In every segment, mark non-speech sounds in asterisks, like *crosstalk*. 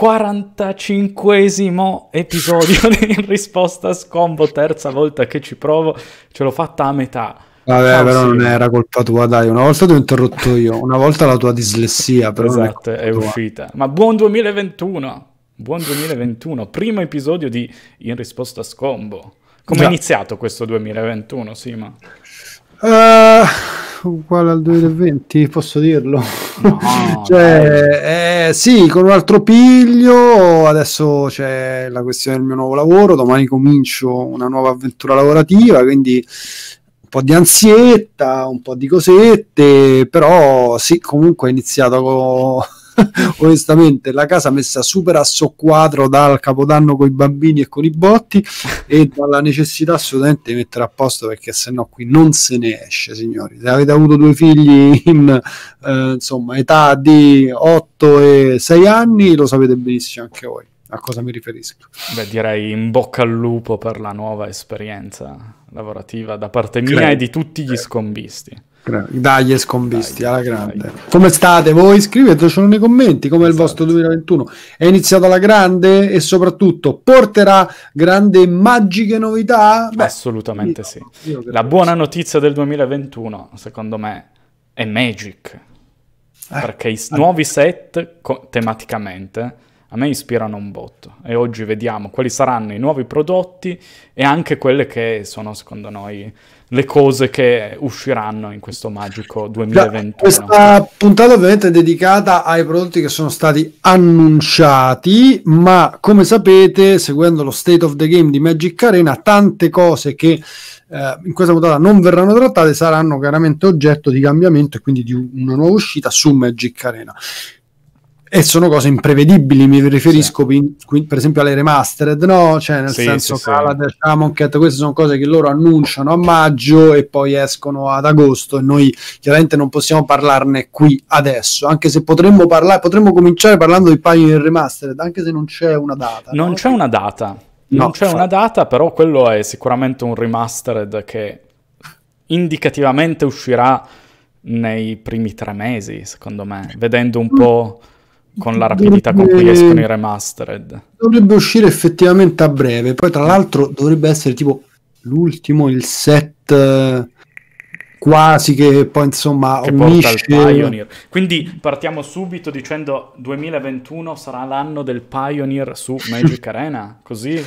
45 episodio *laughs* di risposta a scombo, terza volta che ci provo, ce l'ho fatta a metà. Vabbè, ah, però sì. non era colpa tua, dai. Una volta ti ho interrotto io, una volta la tua dislessia, però. Esatto, è, è uscita. Ma buon 2021! Buon 2021, primo episodio di In risposta a scombo. Come è iniziato questo 2021, Sima? Sì, Uh, uguale al 2020, posso dirlo? No, *laughs* cioè, eh, sì, con un altro piglio, adesso c'è la questione del mio nuovo lavoro, domani comincio una nuova avventura lavorativa, quindi un po' di ansietta, un po' di cosette, però sì, comunque è iniziato con *laughs* onestamente la casa messa super a soqquadro dal capodanno con i bambini e con i botti e dalla necessità assolutamente di mettere a posto perché sennò qui non se ne esce signori se avete avuto due figli in eh, insomma età di 8 e 6 anni lo sapete benissimo anche voi a cosa mi riferisco. Beh, direi in bocca al lupo per la nuova esperienza lavorativa da parte mia Credo. e di tutti gli scombisti. Gra- dai, scombisti, alla grande. Dai. Come state voi? Scrivetecelo nei commenti, come esatto. il vostro 2021 esatto. è iniziato alla grande e soprattutto porterà grandi magiche novità? Beh, Assolutamente io, sì. Io La buona sì. notizia del 2021, secondo me, è Magic. Eh, perché i eh. nuovi set co- tematicamente a me ispirano un botto e oggi vediamo quali saranno i nuovi prodotti e anche quelle che sono secondo noi le cose che usciranno in questo magico 2021. Questa puntata ovviamente è dedicata ai prodotti che sono stati annunciati, ma come sapete, seguendo lo state of the game di Magic Arena, tante cose che eh, in questa puntata non verranno trattate saranno chiaramente oggetto di cambiamento e quindi di una nuova uscita su Magic Arena e sono cose imprevedibili. Mi riferisco sì. per, esempio alle remastered, no? Cioè, nel sì, senso, sì, Calad, sì. Shaman queste sono cose che loro annunciano a maggio e poi escono ad agosto. E noi chiaramente non possiamo parlarne qui adesso, anche se potremmo, parla- potremmo cominciare parlando di paio di remastered, anche se non c'è una data. Non no? c'è una data. Non no, c'è fa... una data, però quello è sicuramente un remastered che indicativamente uscirà nei primi tre mesi, secondo me, vedendo un mm. po' con la rapidità dovrebbe, con cui escono i remastered. Dovrebbe uscire effettivamente a breve, poi tra l'altro dovrebbe essere tipo l'ultimo, il set eh, quasi che poi insomma che unisce... Pioneer. Quindi partiamo subito dicendo 2021 sarà l'anno del Pioneer su Magic *laughs* Arena, così?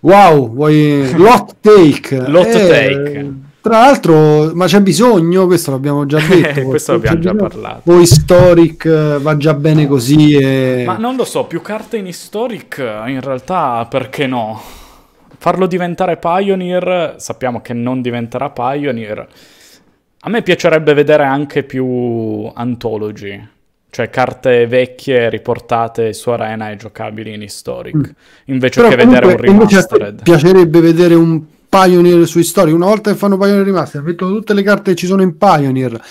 Wow, vuoi... *laughs* Lot take! Lot eh... take! Tra l'altro, ma c'è bisogno, questo l'abbiamo già *laughs* detto. questo l'abbiamo già bisogno. parlato. Poi Historic eh, va già bene così. E... Ma non lo so, più carte in Historic in realtà perché no? Farlo diventare Pioneer, sappiamo che non diventerà Pioneer. A me piacerebbe vedere anche più Anthology, cioè carte vecchie riportate su Arena e giocabili in Historic, mm. invece Però che vedere un remastered. Mi piacerebbe vedere un Pioneer sui story. Una volta che fanno Pioneer Remaster, mettono tutte le carte che ci sono in Pioneer,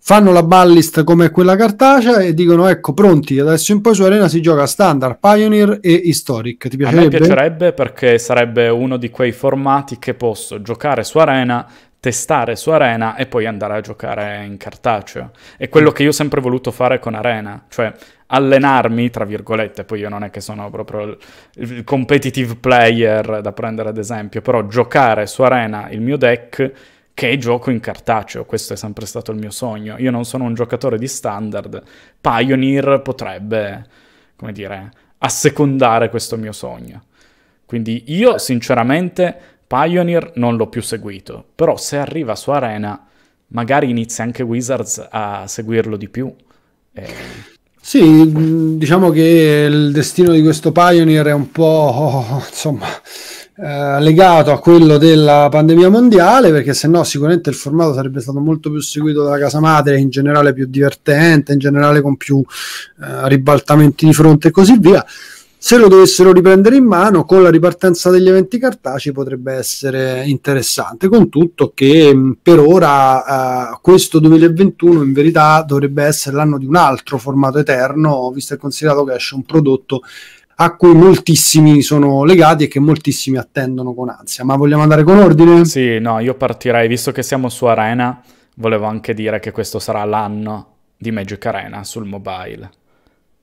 fanno la ballist come quella cartacea e dicono ecco pronti, adesso in poi su Arena si gioca standard, Pioneer e Historic. Ti piacerebbe? A me piacerebbe perché sarebbe uno di quei formati che posso giocare su Arena testare su Arena e poi andare a giocare in cartaceo. È quello che io ho sempre voluto fare con Arena, cioè allenarmi, tra virgolette, poi io non è che sono proprio il competitive player da prendere ad esempio, però giocare su Arena il mio deck che gioco in cartaceo, questo è sempre stato il mio sogno. Io non sono un giocatore di standard, Pioneer potrebbe, come dire, assecondare questo mio sogno. Quindi io sinceramente Pioneer non l'ho più seguito, però se arriva su Arena magari inizia anche Wizards a seguirlo di più. Eh. Sì, diciamo che il destino di questo Pioneer è un po' *laughs* insomma, eh, legato a quello della pandemia mondiale, perché se no sicuramente il formato sarebbe stato molto più seguito dalla casa madre, in generale più divertente, in generale con più eh, ribaltamenti di fronte e così via se lo dovessero riprendere in mano con la ripartenza degli eventi cartacei potrebbe essere interessante con tutto che mm, per ora eh, questo 2021 in verità dovrebbe essere l'anno di un altro formato eterno visto e considerato che esce un prodotto a cui moltissimi sono legati e che moltissimi attendono con ansia ma vogliamo andare con ordine? Sì, no, io partirei visto che siamo su Arena volevo anche dire che questo sarà l'anno di Magic Arena sul mobile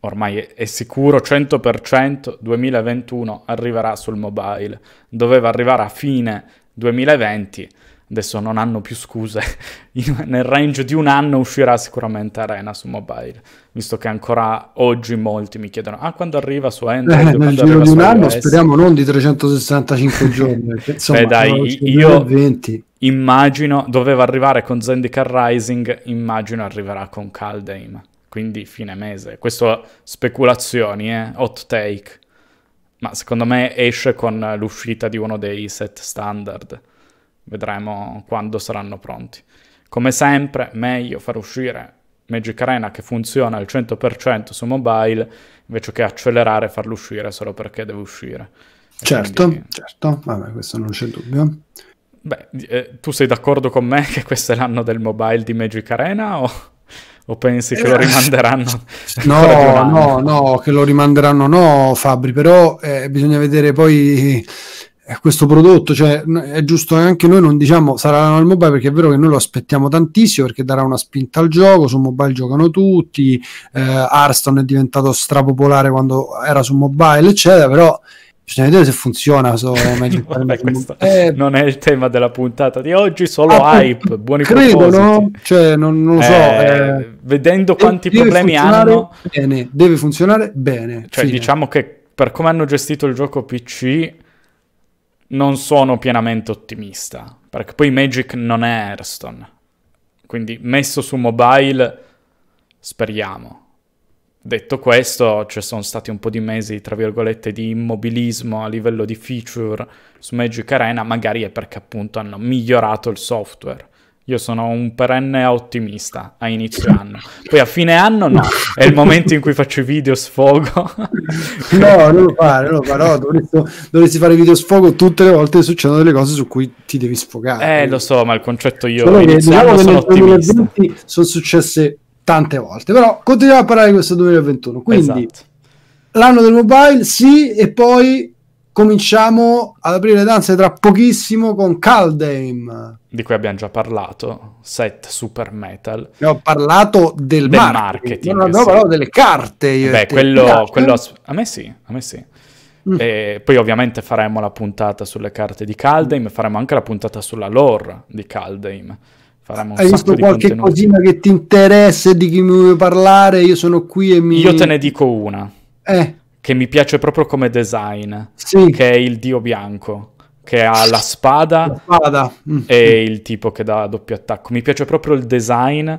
ormai è sicuro 100%, 2021 arriverà sul mobile. Doveva arrivare a fine 2020, adesso non hanno più scuse. *laughs* Nel range di un anno uscirà sicuramente Arena su mobile, visto che ancora oggi molti mi chiedono "Ah, quando arriva su eh, Android?". Eh, nel giro di un anno speriamo non di 365 *laughs* giorni, insomma, Beh, dai, io 20 cioè, immagino doveva arrivare con Zendikar Rising, immagino arriverà con Caldeim quindi fine mese. Questo speculazioni, eh? hot take. Ma secondo me esce con l'uscita di uno dei set standard. Vedremo quando saranno pronti. Come sempre, meglio far uscire Magic Arena che funziona al 100% su mobile, invece che accelerare e farlo uscire solo perché deve uscire. E certo, quindi... certo, vabbè, questo non c'è dubbio. Beh, eh, tu sei d'accordo con me *laughs* che questo è l'anno del mobile di Magic Arena o... O pensi che lo esatto. rimanderanno? *laughs* no, no, no, che lo rimanderanno no, Fabri, però eh, bisogna vedere poi eh, questo prodotto, cioè è giusto anche noi non diciamo sarà al mobile perché è vero che noi lo aspettiamo tantissimo perché darà una spinta al gioco, su mobile giocano tutti, eh, Arston è diventato strapopolare quando era su mobile, eccetera, però Bisogna vedere se funziona. So, *laughs* Magic Vabbè, eh, non è il tema della puntata di oggi, solo ah, hype. Buoni credo, propositi. no? Cioè, non, non lo so. Eh, eh. vedendo quanti problemi hanno, bene, deve funzionare bene. Cioè, fine. diciamo che per come hanno gestito il gioco PC, non sono pienamente ottimista. Perché poi Magic non è Hearthstone. Quindi messo su mobile, speriamo. Detto questo, ci cioè, sono stati un po' di mesi, tra virgolette, di immobilismo a livello di feature su Magic Arena, magari è perché appunto hanno migliorato il software. Io sono un perenne ottimista a inizio anno, poi a fine anno no, è il momento in cui faccio i video sfogo. *laughs* no, non lo fare, non lo fare, no, dovresti, dovresti, fare video sfogo tutte le volte che succedono delle cose su cui ti devi sfogare. Eh, lo so, ma il concetto io Solo che, diciamo sono ottimista. sono successe tante volte, però continuiamo a parlare di questo 2021. Quindi esatto. l'anno del mobile sì e poi cominciamo ad aprire le danze tra pochissimo con Caldeim. Di cui abbiamo già parlato, set super metal. Ne ho parlato del, del marketing. marketing non abbiamo sì. parlato delle carte. Beh, quello, quello a me sì, a me sì. Mm. poi ovviamente faremo la puntata sulle carte di Caldeim, faremo anche la puntata sulla lore di Caldeim. Faremo Hai visto qualche contenuti. cosina che ti interessa e di chi mi vuoi parlare? Io sono qui e mi. Io te ne dico una. Eh. Che mi piace proprio come design. Sì. Che è il dio bianco. Che ha la spada, la spada. Mm. e mm. il tipo che dà doppio attacco. Mi piace proprio il design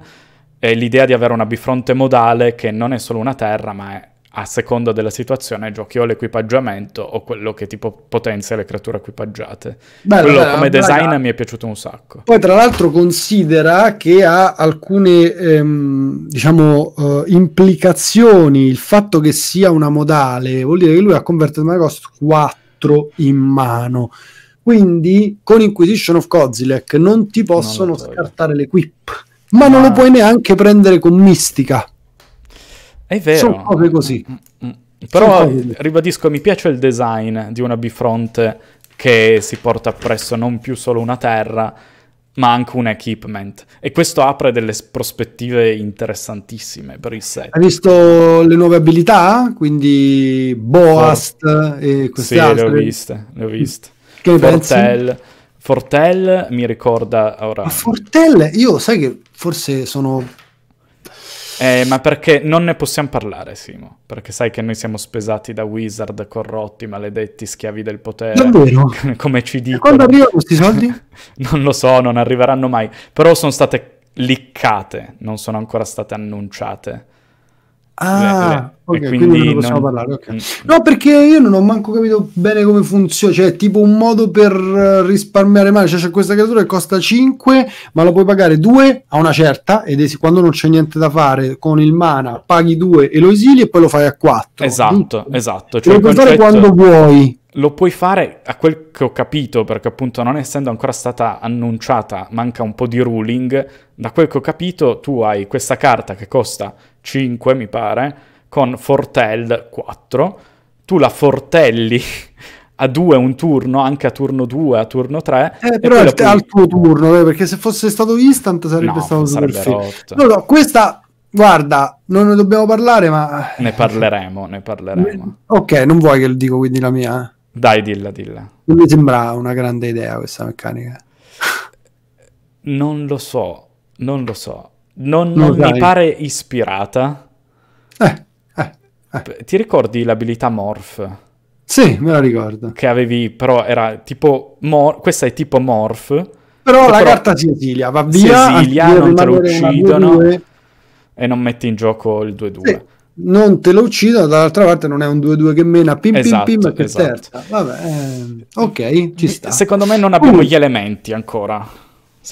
e l'idea di avere una bifronte modale che non è solo una terra, ma è a seconda della situazione giochi o l'equipaggiamento o quello che tipo potenzia le creature equipaggiate. Bello, quello come bello. design mi è piaciuto un sacco. Poi tra l'altro considera che ha alcune ehm, diciamo eh, implicazioni il fatto che sia una modale, vuol dire che lui ha Converted Cost 4 in mano. Quindi con Inquisition of Kozilek non ti possono non scartare l'equip, ma, ma non lo puoi neanche prendere con Mistica è vero. Sono cose così. Mm, mm, mm. Però ribadisco, mi piace il design di una bifront che si porta appresso non più solo una terra, ma anche un equipment. E questo apre delle prospettive interessantissime per il set. Hai visto le nuove abilità? Quindi Boast For... e queste sì, altre? Sì, le ho viste, le ho viste. Che Fortel, Fortel mi ricorda ora... Ma Fortel, io sai che forse sono eh, ma perché non ne possiamo parlare, Simo? Perché sai che noi siamo spesati da wizard, corrotti, maledetti, schiavi del potere. Davvero? *laughs* Come ci dicono. E quando arrivano questi soldi? *laughs* non lo so, non arriveranno mai. Però sono state liccate, non sono ancora state annunciate. Ah, le, le, okay, quindi, quindi, non ne possiamo non... parlare. Okay. No, perché io non ho manco capito bene come funziona. Cioè, tipo un modo per eh, risparmiare male. Cioè, c'è questa creatura che costa 5, ma la puoi pagare 2 a una certa. Ed es- quando non c'è niente da fare con il mana, paghi 2 e lo esili e poi lo fai a 4. Esatto, Tutto. esatto. Cioè, lo puoi concetto... fare quando vuoi. Lo puoi fare, a quel che ho capito, perché appunto non essendo ancora stata annunciata, manca un po' di ruling, da quel che ho capito tu hai questa carta che costa 5, mi pare, con Fortel 4, tu la fortelli *laughs* a 2 un turno, anche a turno 2, a turno 3. Eh, però al, poi... al tuo turno, eh, perché se fosse stato instant sarebbe no, stato sarebbe perfetto. No, no, questa Guarda, non ne dobbiamo parlare, ma... Ne parleremo, ne parleremo. Ok, non vuoi che lo dico quindi la mia? Eh? Dai, dilla, dilla. Non mi sembra una grande idea questa meccanica. Non lo so, non lo so. Non, non mi pare ispirata. Eh, eh, eh. Ti ricordi l'abilità Morph? Sì, me la ricordo. Che avevi, però era tipo... Mor- questa è tipo Morph. Però la però... carta Sicilia va via. Sicilia, non te lo uccidono. E non metti in gioco il 2-2. Sì non te lo uccido, dall'altra parte non è un 2-2 che mena, pim esatto, pim pim che esatto. terza. Vabbè, ehm, ok, ci sta. Secondo me non abbiamo uh. gli elementi ancora.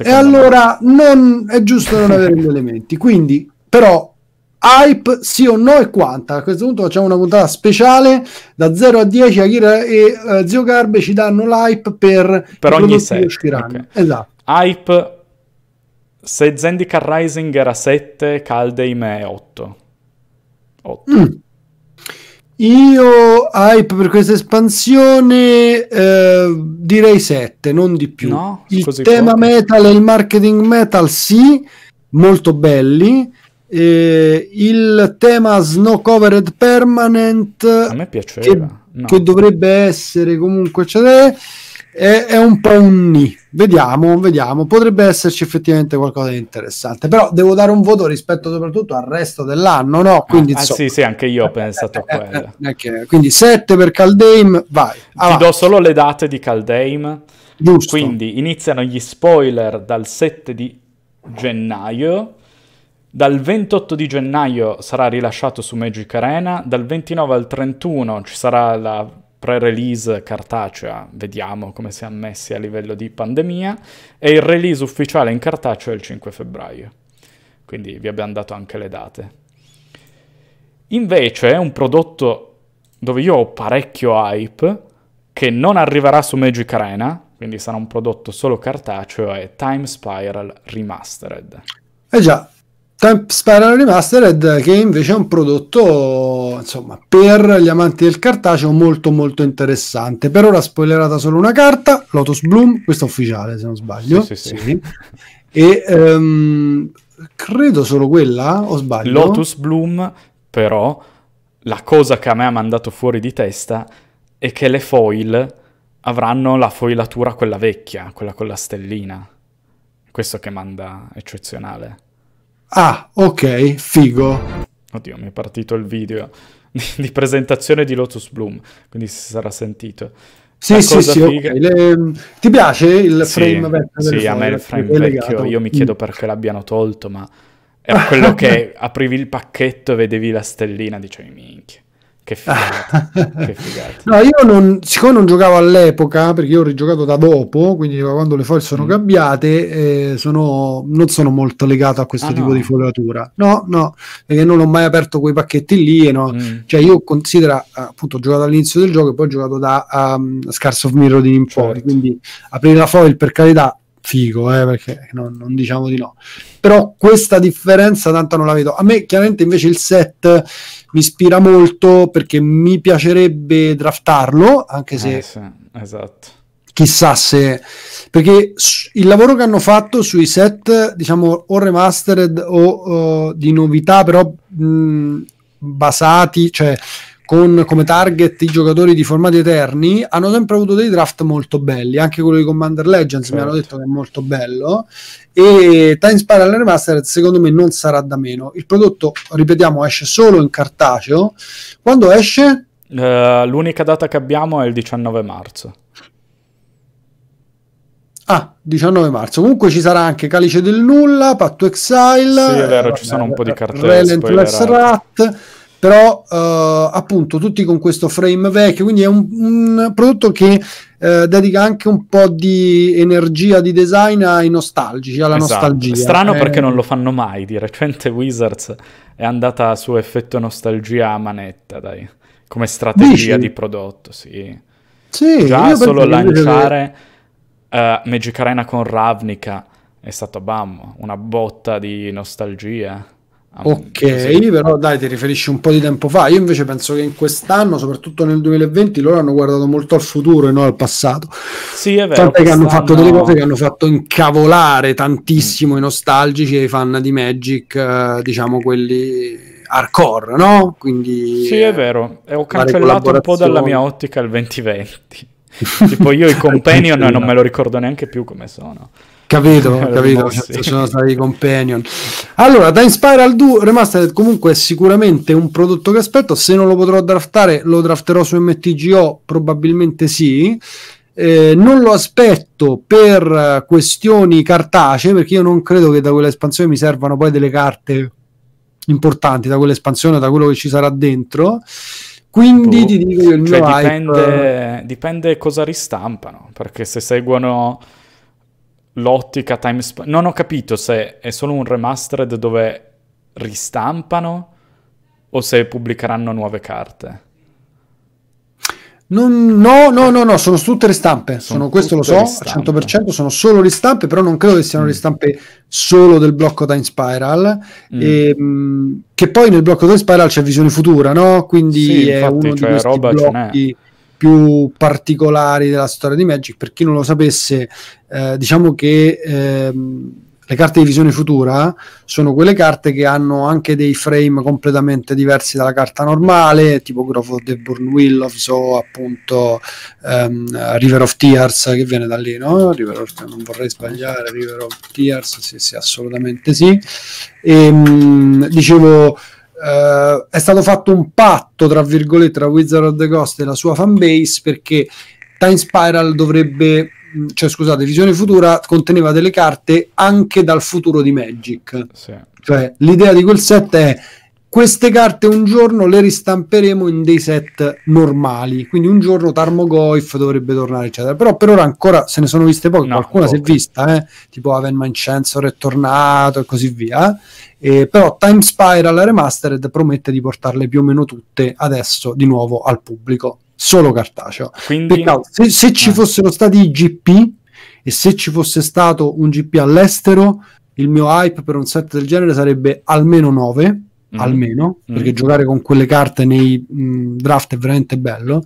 E allora non, è giusto non avere gli elementi, quindi però hype sì o no e quanta. A questo punto facciamo una puntata speciale da 0 a 10. Akira e uh, Zio Garbe ci danno l'hype per, per ogni set. Okay. Esatto. Hype se Zendikar Rising era 7, Caldeim è 8. 8. Mm. Io hype per questa espansione eh, direi 7, non di più. No, il tema poco. metal e il marketing metal sì, molto belli. Eh, il tema snow covered permanent a me piaceva che, no. che dovrebbe essere comunque cioè, è, è, un po' un ni. Vediamo, vediamo. Potrebbe esserci effettivamente qualcosa di interessante, però devo dare un voto rispetto soprattutto al resto dell'anno, no? Ah, quindi, ah, insomma... sì, sì, anche io ho pensato a quello. *laughs* Okay. Quindi 7 per Caldame, vai. Avanti. Ti do solo le date di Caldame. Giusto. Quindi iniziano gli spoiler dal 7 di gennaio. Dal 28 di gennaio sarà rilasciato su Magic Arena, dal 29 al 31 ci sarà la pre-release cartacea, vediamo come siamo messi a livello di pandemia, e il release ufficiale in cartaceo è il 5 febbraio. Quindi vi abbiamo dato anche le date. Invece è un prodotto dove io ho parecchio hype, che non arriverà su Magic Arena, quindi sarà un prodotto solo cartaceo, è Time Spiral Remastered. Eh già, cioè, Spyral Remastered che invece è un prodotto insomma per gli amanti del cartaceo molto molto interessante per ora spoilerata solo una carta Lotus Bloom, questa è ufficiale se non sbaglio sì, sì, sì. e um, credo solo quella o sbaglio? Lotus Bloom però la cosa che a me ha mandato fuori di testa è che le foil avranno la foilatura quella vecchia, quella con la stellina questo che manda eccezionale Ah, ok, figo. Oddio, mi è partito il video *laughs* di presentazione di Lotus Bloom, quindi si sarà sentito. Sì, sì, sì, okay. Le... Mm, ti piace il sì, frame vecchio? Sì, a me il frame vecchio, io mi mm. chiedo perché l'abbiano tolto, ma era quello *laughs* che aprivi il pacchetto, vedevi la stellina, dicevi minchia. Che figata. *laughs* che figata. No, io non, siccome non giocavo all'epoca, perché io ho rigiocato da dopo, quindi quando le foil sono mm. cambiate, eh, sono, non sono molto legato a questo ah, tipo no. di fogliatura. No, no, perché non ho mai aperto quei pacchetti lì. No? Mm. Cioè io considero, appunto, ho giocato all'inizio del gioco e poi ho giocato da um, Scarce of Mirror di in certo. quindi aprire la foil per carità figo, eh, perché non, non, diciamo di no. Però questa differenza tanto non la vedo. A me chiaramente invece il set mi ispira molto perché mi piacerebbe draftarlo, anche se... Eh, sì, esatto. Chissà se... Perché il lavoro che hanno fatto sui set, diciamo, o remastered o uh, di novità, però mh, basati, cioè con come target i giocatori di formati eterni, hanno sempre avuto dei draft molto belli, anche quello di Commander Legends certo. mi hanno certo. detto che è molto bello e Time Spiral Remastered secondo me non sarà da meno. Il prodotto, ripetiamo, esce solo in cartaceo. Quando esce? Uh, l'unica data che abbiamo è il 19 marzo. Ah, 19 marzo. Comunque ci sarà anche Calice del Nulla, Patto Exile. Sì, è vero, eh, ci vabbè, sono un po' di eh, cartelle. Relent Rat però eh, appunto tutti con questo frame vecchio, quindi è un, un prodotto che eh, dedica anche un po' di energia di design ai nostalgici, alla esatto. nostalgia. strano eh. perché non lo fanno mai, di recente Wizards è andata su effetto nostalgia a manetta, dai, come strategia Dici? di prodotto, sì. Sì, Già solo lanciare che... uh, Magic Arena con Ravnica è stato, bam, una botta di nostalgia. Ok, però dai, ti riferisci un po' di tempo fa. Io invece penso che in quest'anno, soprattutto nel 2020, loro hanno guardato molto al futuro e non al passato. Sì, è vero. Tanto che hanno fatto delle cose che hanno fatto incavolare tantissimo mm. i nostalgici e i fan di Magic, eh, diciamo quelli hardcore, no? Quindi, sì, è vero. E ho cancellato un po' dalla mia ottica il 2020. *laughs* tipo io i companion non me lo ricordo neanche più come sono capito, *laughs* capito sì. Certo, sono stati i companion allora da Inspiral 2 Remastered comunque è sicuramente un prodotto che aspetto se non lo potrò draftare lo drafterò su MTGO probabilmente sì eh, non lo aspetto per eh, questioni cartacee perché io non credo che da quell'espansione mi servano poi delle carte importanti da quell'espansione da quello che ci sarà dentro quindi boh, ti dico il cioè, mio dipende, hype... dipende cosa ristampano perché se seguono l'ottica time span. Non ho capito se è solo un remastered dove ristampano o se pubblicheranno nuove carte. Non, no, no, no, no, sono tutte ristampe. Sono, sono questo lo so ristampe. al 100%. Sono solo ristampe, però non credo che siano mm. ristampe solo del blocco Time Spiral. Mm. E, ehm, mh, che poi nel blocco Time Spiral c'è visione futura, no? Quindi sì, è infatti, uno cioè, di questi blocchi più particolari della storia di Magic. Per chi non lo sapesse, eh, diciamo che ehm, le carte di visione futura sono quelle carte che hanno anche dei frame completamente diversi dalla carta normale, tipo Grove of the Burn Willows o appunto ehm, River of Tears che viene da lì, no? River of, non vorrei sbagliare, River of Tears, sì, sì, assolutamente sì. E, ehm, mh, dicevo Uh, è stato fatto un patto tra virgolette tra Wizard of the Coast e la sua fanbase perché Time Spiral dovrebbe mm, cioè scusate Visione Futura conteneva delle carte anche dal futuro di Magic sì. cioè l'idea di quel set è queste carte un giorno le ristamperemo in dei set normali quindi un giorno Tarmogoyf dovrebbe tornare eccetera però per ora ancora se ne sono viste poche no, qualcuna poche. si è vista eh? tipo Aven Mancensor è tornato e così via eh, però Time Spiral Remastered promette di portarle più o meno tutte adesso di nuovo al pubblico solo cartaceo quindi... Peccato, se, se ci eh. fossero stati i GP e se ci fosse stato un GP all'estero il mio hype per un set del genere sarebbe almeno 9 mm. almeno, mm. perché giocare con quelle carte nei mh, mm, draft è veramente bello.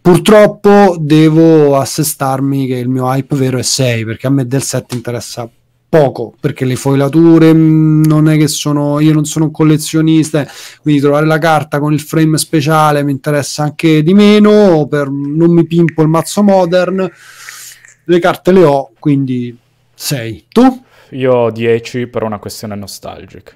Purtroppo devo assestarmi che il mio hype vero è 6, perché a me del 7 interessa poco, perché le foilature mm, non è che sono, io non sono un collezionista, quindi trovare la carta con il frame speciale mi interessa anche di meno, per, non mi pimpo il mazzo modern, le carte le ho, quindi 6. Tu? Io ho 10 per una questione nostalgica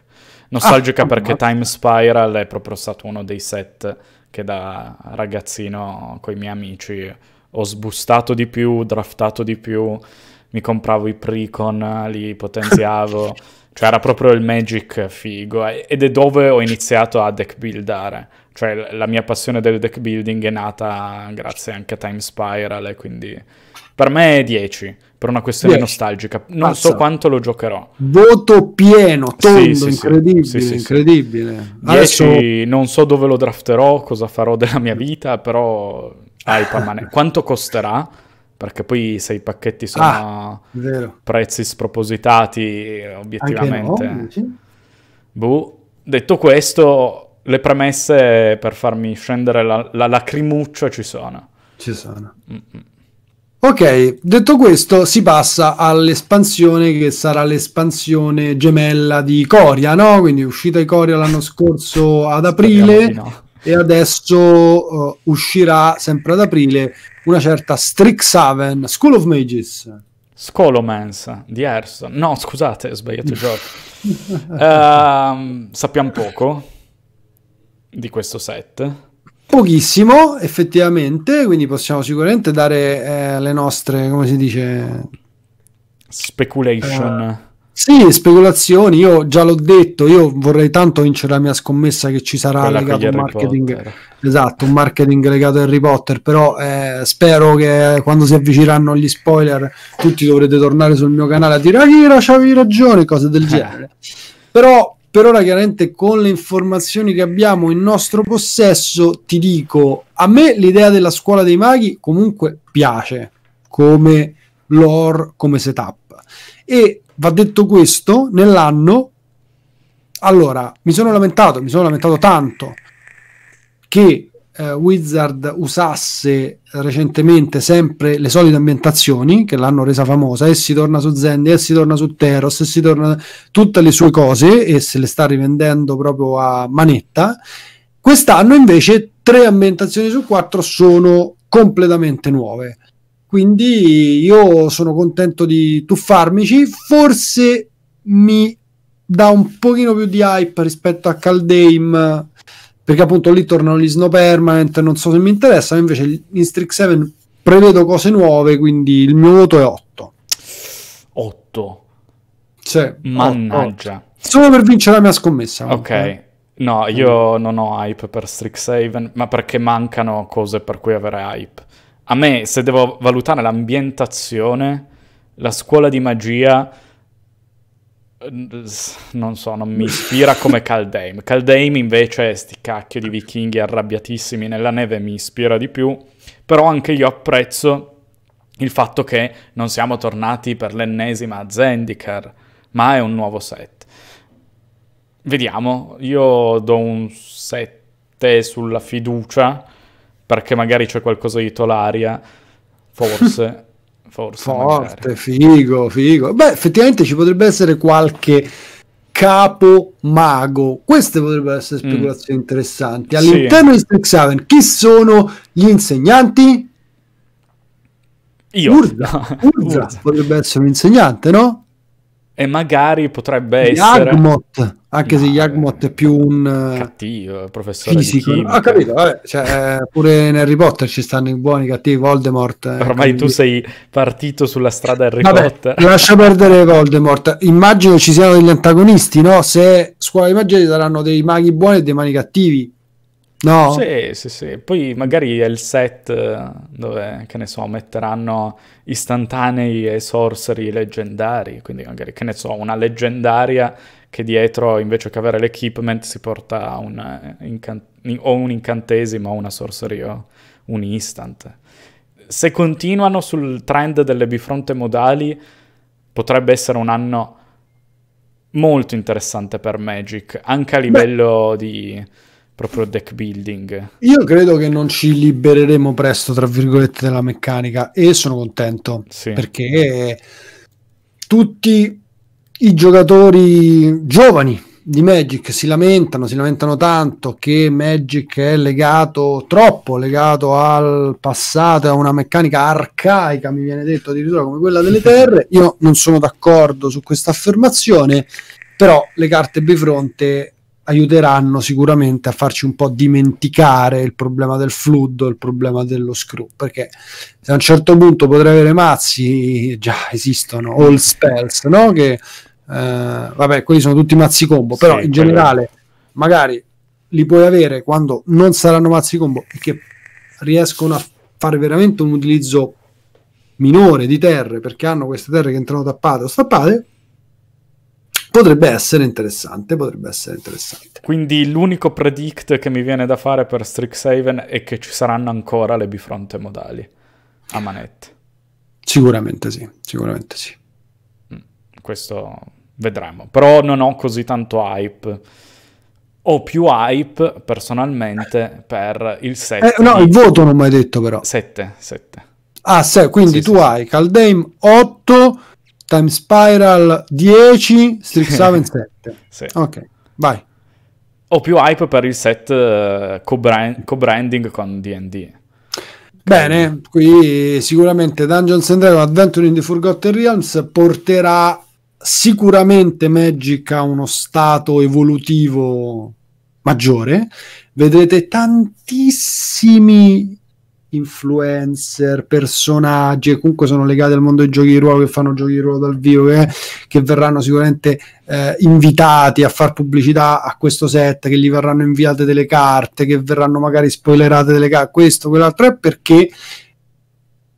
nostalgica ah, perché Time Spiral è proprio stato uno dei set che da ragazzino con i miei amici ho sbustato di più, draftato di più, mi compravo i precon, li potenziavo, *laughs* cioè era proprio il magic figo ed è dove ho iniziato a deck buildare, cioè la mia passione del deck building è nata grazie anche a Time Spiral e quindi per me è 10, per una questione 10. nostalgica. Non Pazza. so quanto lo giocherò. Voto pieno, tondo, sì, incredibile, sì, sì, incredibile. Adesso... 10, non so dove lo drafterò, cosa farò della mia vita, però... *laughs* quanto costerà? perché poi se i pacchetti sono ah, prezzi spropositati, obiettivamente. No, boh. Detto questo, le premesse per farmi scendere la, la lacrimuccia ci sono. Ci sono. Mm-mm. Ok, detto questo, si passa all'espansione che sarà l'espansione gemella di Coria, no? Quindi uscita di Coria l'anno scorso ad aprile no. e adesso uh, uscirà sempre ad aprile una certa Strixhaven, School of Mages. Scolomance di Erso. No, scusate, ho sbagliato il gioco. uh, *laughs* sappiamo poco di questo set Pochissimo, effettivamente, quindi possiamo sicuramente dare eh, le nostre, come si dice... Speculation. Eh, sì, speculazioni, io già l'ho detto, io vorrei tanto vincere la mia scommessa che ci sarà Quella legato un marketing, esatto, un marketing legato a Harry Potter, però eh, spero che quando si avvicineranno gli spoiler tutti dovrete tornare sul mio canale a dire Akira, ah, c'avevi ragione, cose del eh. genere. però per ora chiaramente con le informazioni che abbiamo in nostro possesso ti dico, a me l'idea della scuola dei maghi comunque piace come lore, come setup. E va detto questo, nell'anno, allora, mi sono lamentato, mi sono lamentato tanto che eh, Wizard usasse recentemente sempre le solite ambientazioni che l'hanno resa famosa e si torna su Zendy e si torna su Teros e si torna tutte le sue cose e se le sta rivendendo proprio a manetta quest'anno invece tre ambientazioni su quattro sono completamente nuove quindi io sono contento di tuffarmici forse mi dà un pochino più di hype rispetto a Caldame perché appunto lì tornano gli snow permanent, non so se mi interessa, invece in Strix 7 prevedo cose nuove, quindi il mio voto è 8. 8. Sì, Mannaggia. 8. Solo per vincere la mia scommessa. Ok. No, io non ho hype per Strixhaven, ma perché mancano cose per cui avere hype. A me, se devo valutare l'ambientazione, la scuola di magia non so, non mi ispira come Caldame. Caldame invece, sti cacchio di vichinghi arrabbiatissimi nella neve, mi ispira di più. Però anche io apprezzo il fatto che non siamo tornati per l'ennesima Zendikar, ma è un nuovo set. Vediamo, io do un 7 sulla fiducia, perché magari c'è qualcosa di Tolaria, forse forse. Forte, magari. figo, figo. Beh, effettivamente ci potrebbe essere qualche capo mago. Queste potrebbero essere mm. speculazioni mm. interessanti. All'interno sì. di Strixhaven, chi sono gli insegnanti? Io. Urza. *laughs* Urza. Urza. potrebbe essere un insegnante, no? E magari potrebbe essere... Yagmoth, anche no, se Yagmoth è più un... Eh, Cattivo, professore fisico. Ah, ho capito, vabbè, cioè, eh, pure in Harry Potter ci stanno i buoni, i cattivi, Voldemort. Eh, Ormai quindi... tu sei partito sulla strada Harry vabbè, Potter. Lascia perdere Voldemort. Immagino ci siano degli antagonisti, no? Se Scuola di Maggiori saranno dei maghi buoni e dei maghi cattivi. No? Sì, sì, sì. Poi magari è il set eh, dove, che ne so, metteranno istantanei e sorcery leggendari, quindi magari, che ne so, una leggendaria che dietro invece che avere l'equipment si porta un eh, incant- o un incantesimo o una sorcery o un instant. Se continuano sul trend delle bifronte modali, potrebbe essere un anno molto interessante per Magic, anche a livello Beh. di proprio deck building. Io credo che non ci libereremo presto, tra virgolette, della meccanica e sono contento sì. perché tutti i giocatori giovani di Magic si lamentano, si lamentano tanto che Magic è legato troppo legato al passato, a una meccanica arcaica, mi viene detto addirittura come quella delle *laughs* terre. Io non sono d'accordo su questa affermazione, però le carte bifronte aiuteranno sicuramente a farci un po' dimenticare il problema del fluido, il problema dello screw, perché se a un certo punto potrei avere mazzi, già esistono all spells, no? Che eh, vabbè, quelli sono tutti mazzi combo, però sì, in generale magari li puoi avere quando non saranno mazzi combo e che riescono a fare veramente un utilizzo minore di terre perché hanno queste terre che entrano tappate o stappate potrebbe essere interessante, potrebbe essere interessante. Quindi l'unico predict che mi viene da fare per Strixhaven è che ci saranno ancora le bifronte modali a manette. Sicuramente sì, sicuramente sì. Mm, questo vedremo, però non ho così tanto hype. Ho più hype personalmente per il 7. Eh, no, il voto non mi hai detto però. 7, 7. Ah, se, quindi sì, tu sì, hai Caldame 8 Time Spiral 10, Strix 7. sì. Ok, vai. Ho più hype per il set eh, co co-branding con DD. Bene, qui sicuramente Dungeons and Dragons Adventure in the Forgotten Realms porterà sicuramente Magic a uno stato evolutivo maggiore. Vedrete tantissimi influencer, personaggi che comunque sono legati al mondo dei giochi di ruolo, che fanno giochi di ruolo dal vivo, eh, che verranno sicuramente eh, invitati a far pubblicità a questo set, che gli verranno inviate delle carte, che verranno magari spoilerate delle carte, questo, quell'altro, è perché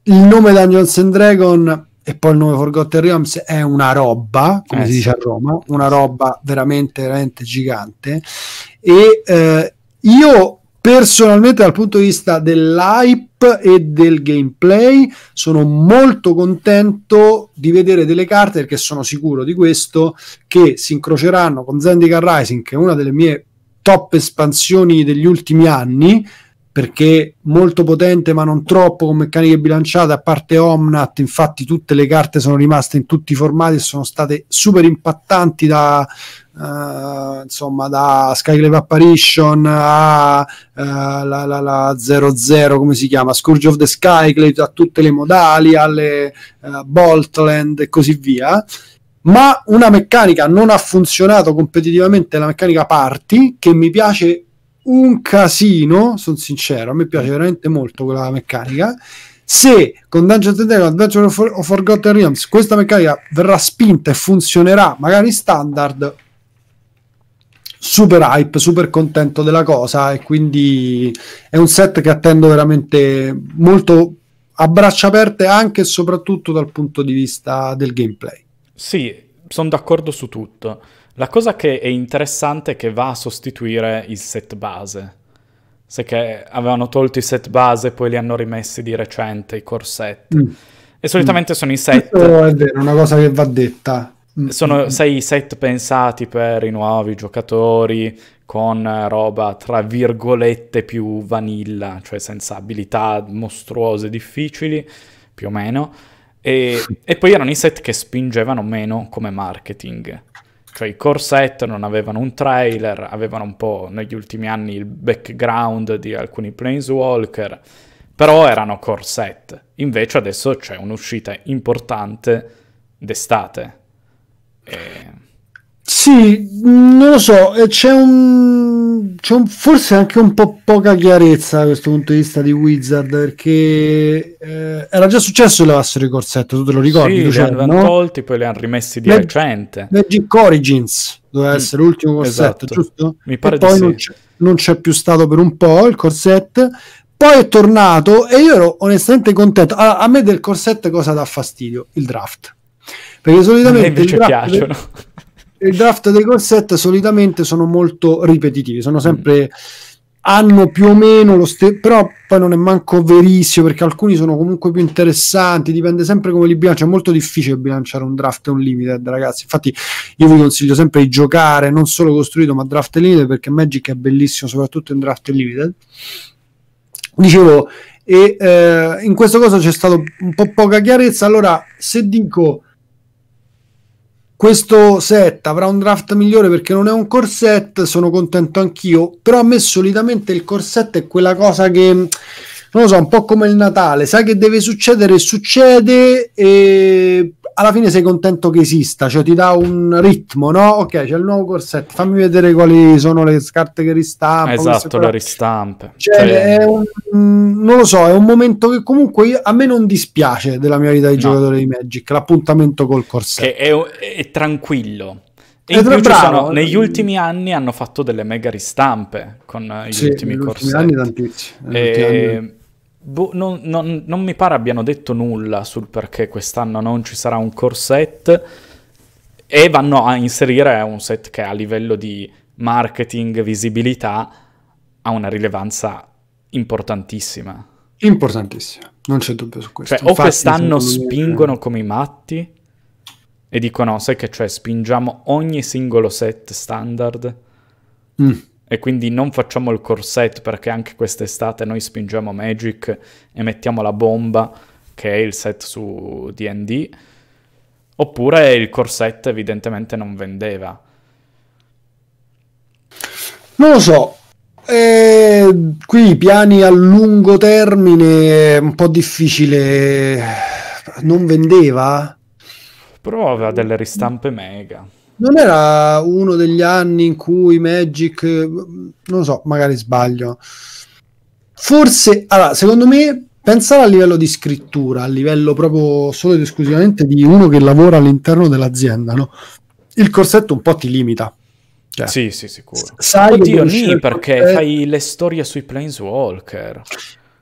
il nome Dungeons and Dragon e poi il nome Forgotten Realms è una roba, come eh, si dice a Roma, una roba veramente, veramente gigante. E eh, io Personalmente dal punto di vista dell'hype e del gameplay sono molto contento di vedere delle carte, perché sono sicuro di questo, che si incroceranno con Zendikar Rising, che è una delle mie top espansioni degli ultimi anni, perché molto potente ma non troppo con meccaniche bilanciate a parte Omnat infatti tutte le carte sono rimaste in tutti i formati e sono state super impattanti da uh, insomma da Skyclave Apparition a uh, la, la, la 00 come si chiama Scourge of the Skyclave a tutte le modali alle uh, Boltland e così via ma una meccanica non ha funzionato competitivamente la meccanica party che mi piace un casino, sono sincero, a me piace mm. veramente molto quella meccanica. Se con Dungeons and Dragons Adventure of, of Forgotten Realms questa meccanica verrà spinta e funzionerà magari standard, super hype, super contento della cosa e quindi è un set che attendo veramente molto a braccia aperte anche e soprattutto dal punto di vista del gameplay. Sì, sono d'accordo su tutto. La cosa che è interessante è che va a sostituire il set base. Sai che avevano tolto i set base, poi li hanno rimessi di recente, i corset. Mm. E solitamente mm. sono i set... Questo è vero, una cosa che va detta. Mm. Sono sei set pensati per i nuovi giocatori, con roba tra virgolette più vanilla, cioè senza abilità mostruose, difficili, più o meno. E, *laughs* e poi erano i set che spingevano meno come marketing cioè i core set non avevano un trailer, avevano un po' negli ultimi anni il background di alcuni Planeswalker, però erano core set. Invece adesso c'è un'uscita importante d'estate. E... Sì, non lo so, c'è un c'è un, forse anche un po' poca chiarezza da questo punto di vista di Wizard perché eh, era già successo che levassero i corsetto, tu te lo ricordi? Sì, li cioè, hanno no? poi li hanno rimessi di Mag- recente. Magic Origins doveva mm. essere l'ultimo corsetto, esatto. giusto? Mi pare e poi sì. non, c'è, non, c'è, più stato per un po' il corsetto, poi è tornato e io ero onestamente contento. Allora, a me del corsetto cosa dà fastidio? Il draft. Perché solitamente... A me invece piacciono. Per i draft dei call set solitamente sono molto ripetitivi, sono sempre hanno più o meno lo stesso, però poi non è manco verissimo perché alcuni sono comunque più interessanti, dipende sempre come li bilancia, è molto difficile bilanciare un draft e un limited ragazzi, infatti io vi consiglio sempre di giocare non solo costruito ma draft e limited perché Magic è bellissimo soprattutto in draft e limited. Dicevo, e eh, in questo caso c'è stata un po' poca chiarezza, allora se dico questo set avrà un draft migliore perché non è un corset, sono contento anch'io, però a me solitamente il corset è quella cosa che, non lo so, un po' come il Natale, sai che deve succedere, succede e alla fine sei contento che esista, cioè ti dà un ritmo, no? Ok, c'è il nuovo corsetto, fammi vedere quali sono le scarte che ristampa. Esatto, le ristampe. Cioè, cioè... Un, non lo so, è un momento che comunque io, a me non dispiace della mia vita di no. giocatore di Magic, l'appuntamento col corsetto. Che è, è tranquillo. E in sono, eh. negli ultimi anni hanno fatto delle mega ristampe con eh, gli sì, ultimi corsetti. Ultimi anni tantissimi. Boh, non, non, non, mi pare abbiano detto nulla sul perché quest'anno non ci sarà un core set e vanno a inserire un set che a livello di marketing, visibilità, ha una rilevanza importantissima. Importantissima, non c'è dubbio su questo. Cioè, Infatti, o quest'anno spingono che... Eh, come i matti e dicono, sai che cioè, spingiamo ogni singolo set standard. Mm e quindi non facciamo il corset perché anche quest'estate noi spingiamo Magic e mettiamo la bomba che è il set su DD, oppure il corset evidentemente non vendeva. Non lo so, eh, qui piani a lungo termine è un po' difficile, non vendeva? Però aveva delle ristampe mega. Non era uno degli anni in cui Magic, non so, magari sbaglio. Forse, allora, secondo me, pensare a livello di scrittura, a livello proprio solo ed esclusivamente di uno che lavora all'interno dell'azienda, no? Il corsetto un po' ti limita. Cioè, sì, sì, sicuro. Sai Oddio, lì perché corsetto, fai le storie sui Planeswalker.